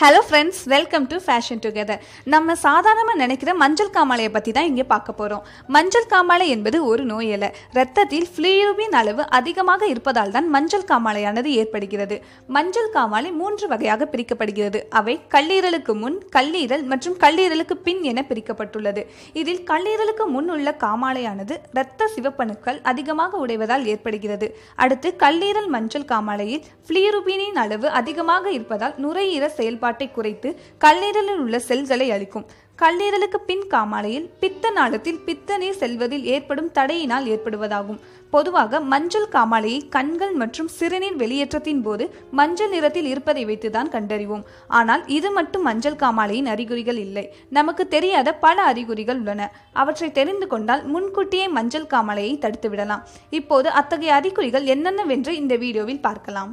hello friends welcome to fashion together நம்ம சாதாரணமாக நினைக்கிற மஞ்சள் காமாலையை பற்றி தான் இங்கே பார்க்க போகிறோம் மஞ்சள் காமாலை என்பது ஒரு நோய் அல்ல இரத்தத்தில் ஃப்ளூரூபின் அளவு அதிகமாக இருப்பதால் தான் மஞ்சள் காமாலையானது ஏற்படுகிறது மஞ்சள் காமாலை மூன்று வகையாக பிரிக்கப்படுகிறது அவை கல்லீரலுக்கு முன் கல்லீரல் மற்றும் கல்லீரலுக்கு பின் என பிரிக்கப்பட்டுள்ளது இதில் கல்லீரலுக்கு முன் உள்ள காமாலையானது இரத்த சிவப்பணுக்கள் அதிகமாக உடைவதால் ஏற்படுகிறது அடுத்து கல்லீரல் மஞ்சள் காமாலையில் ஃப்ளூரூபினின் அளவு அதிகமாக இருப்பதால் நுரையீர செயல் செயல்பாட்டை குறைத்து கல்லீரலில் உள்ள செல்களை அளிக்கும் கல்லீரலுக்கு பின் காமாலையில் பித்த நாளத்தில் பித்த நீர் செல்வதில் ஏற்படும் தடையினால் ஏற்படுவதாகும் பொதுவாக மஞ்சள் காமாலையை கண்கள் மற்றும் சிறுநீர் வெளியேற்றத்தின் போது மஞ்சள் நிறத்தில் இருப்பதை வைத்துதான் கண்டறிவோம் ஆனால் இது மட்டும் மஞ்சள் காமாலையின் அறிகுறிகள் இல்லை நமக்கு தெரியாத பல அறிகுறிகள் உள்ளன அவற்றை தெரிந்து கொண்டால் முன்கூட்டியே மஞ்சள் காமாலையை தடுத்துவிடலாம் இப்போது அத்தகைய அறிகுறிகள் என்னென்னவென்று இந்த வீடியோவில் பார்க்கலாம்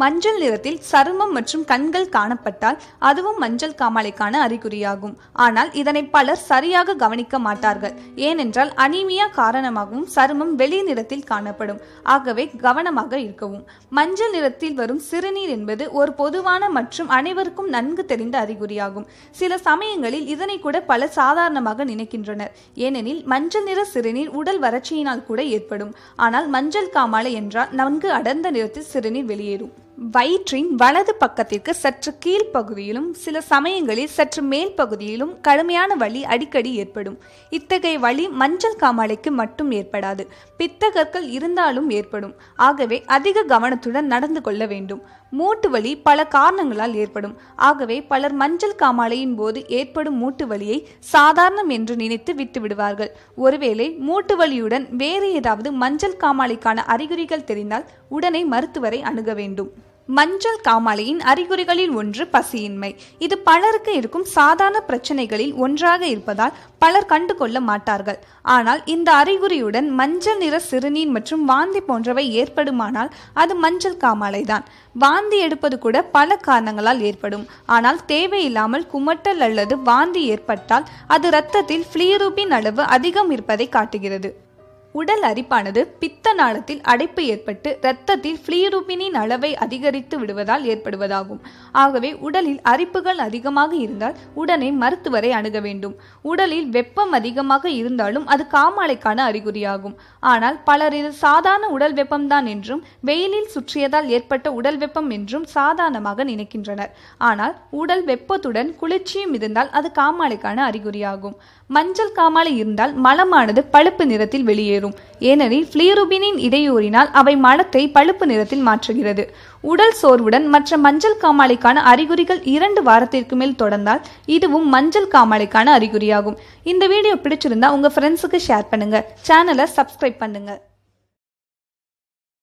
மஞ்சள் நிறத்தில் சருமம் மற்றும் கண்கள் காணப்பட்டால் அதுவும் மஞ்சள் காமாலைக்கான அறிகுறியாகும் ஆனால் இதனை பலர் சரியாக கவனிக்க மாட்டார்கள் ஏனென்றால் அனீமியா காரணமாகவும் சருமம் வெளி நிறத்தில் காணப்படும் ஆகவே கவனமாக இருக்கவும் மஞ்சள் நிறத்தில் வரும் சிறுநீர் என்பது ஒரு பொதுவான மற்றும் அனைவருக்கும் நன்கு தெரிந்த அறிகுறியாகும் சில சமயங்களில் இதனை கூட பலர் சாதாரணமாக நினைக்கின்றனர் ஏனெனில் மஞ்சள் நிற சிறுநீர் உடல் வறட்சியினால் கூட ஏற்படும் ஆனால் மஞ்சள் காமாலை என்றால் நன்கு அடர்ந்த நிறத்தில் சிறுநீர் வெளியேறும் வயிற்றின் வலது பக்கத்திற்கு சற்று கீழ்ப்பகுதியிலும் சில சமயங்களில் சற்று மேல் பகுதியிலும் கடுமையான வலி அடிக்கடி ஏற்படும் இத்தகைய வலி மஞ்சள் காமாலைக்கு மட்டும் ஏற்படாது பித்தகர்கள் இருந்தாலும் ஏற்படும் ஆகவே அதிக கவனத்துடன் நடந்து கொள்ள வேண்டும் மூட்டு வலி பல காரணங்களால் ஏற்படும் ஆகவே பலர் மஞ்சள் காமாலையின் போது ஏற்படும் மூட்டு வலியை சாதாரணம் என்று நினைத்து விட்டு விடுவார்கள் ஒருவேளை மூட்டு வலியுடன் வேறு ஏதாவது மஞ்சள் காமாலைக்கான அறிகுறிகள் தெரிந்தால் உடனே மருத்துவரை அணுக வேண்டும் மஞ்சள் காமாலையின் அறிகுறிகளில் ஒன்று பசியின்மை இது பலருக்கு இருக்கும் சாதாரண பிரச்சனைகளில் ஒன்றாக இருப்பதால் பலர் கண்டுகொள்ள மாட்டார்கள் ஆனால் இந்த அறிகுறியுடன் மஞ்சள் நிற சிறுநீர் மற்றும் வாந்தி போன்றவை ஏற்படுமானால் அது மஞ்சள் காமாலை தான் வாந்தி எடுப்பது கூட பல காரணங்களால் ஏற்படும் ஆனால் தேவையில்லாமல் குமட்டல் அல்லது வாந்தி ஏற்பட்டால் அது இரத்தத்தில் ஃப்ளீரூபின் அளவு அதிகம் இருப்பதை காட்டுகிறது உடல் அரிப்பானது பித்த நாளத்தில் அடைப்பு ஏற்பட்டு இரத்தத்தில் பிளியரூபினின் அளவை அதிகரித்து விடுவதால் ஏற்படுவதாகும் ஆகவே உடலில் அரிப்புகள் அதிகமாக இருந்தால் உடனே மருத்துவரை அணுக வேண்டும் உடலில் வெப்பம் அதிகமாக இருந்தாலும் அது காமாலைக்கான அறிகுறியாகும் ஆனால் பலர் இது சாதாரண உடல் வெப்பம்தான் என்றும் வெயிலில் சுற்றியதால் ஏற்பட்ட உடல் வெப்பம் என்றும் சாதாரணமாக நினைக்கின்றனர் ஆனால் உடல் வெப்பத்துடன் குளிர்ச்சியும் இருந்தால் அது காமாலைக்கான அறிகுறியாகும் மஞ்சள் காமாலை இருந்தால் மலமானது பழுப்பு நிறத்தில் வெளியேறும் வரும் ஏனெனில் பிளியரூபினின் இடையூறினால் அவை மனத்தை பழுப்பு நிறத்தில் மாற்றுகிறது உடல் சோர்வுடன் மற்ற மஞ்சள் காமாலைக்கான அறிகுறிகள் இரண்டு வாரத்திற்கு மேல் தொடர்ந்தால் இதுவும் மஞ்சள் காமாலைக்கான அறிகுறியாகும் இந்த வீடியோ பிடிச்சிருந்தா உங்கள் ஃப்ரெண்ட்ஸுக்கு ஷேர் பண்ணுங்க சேனலை சப்ஸ்கிரைப் பண்ணுங்கள்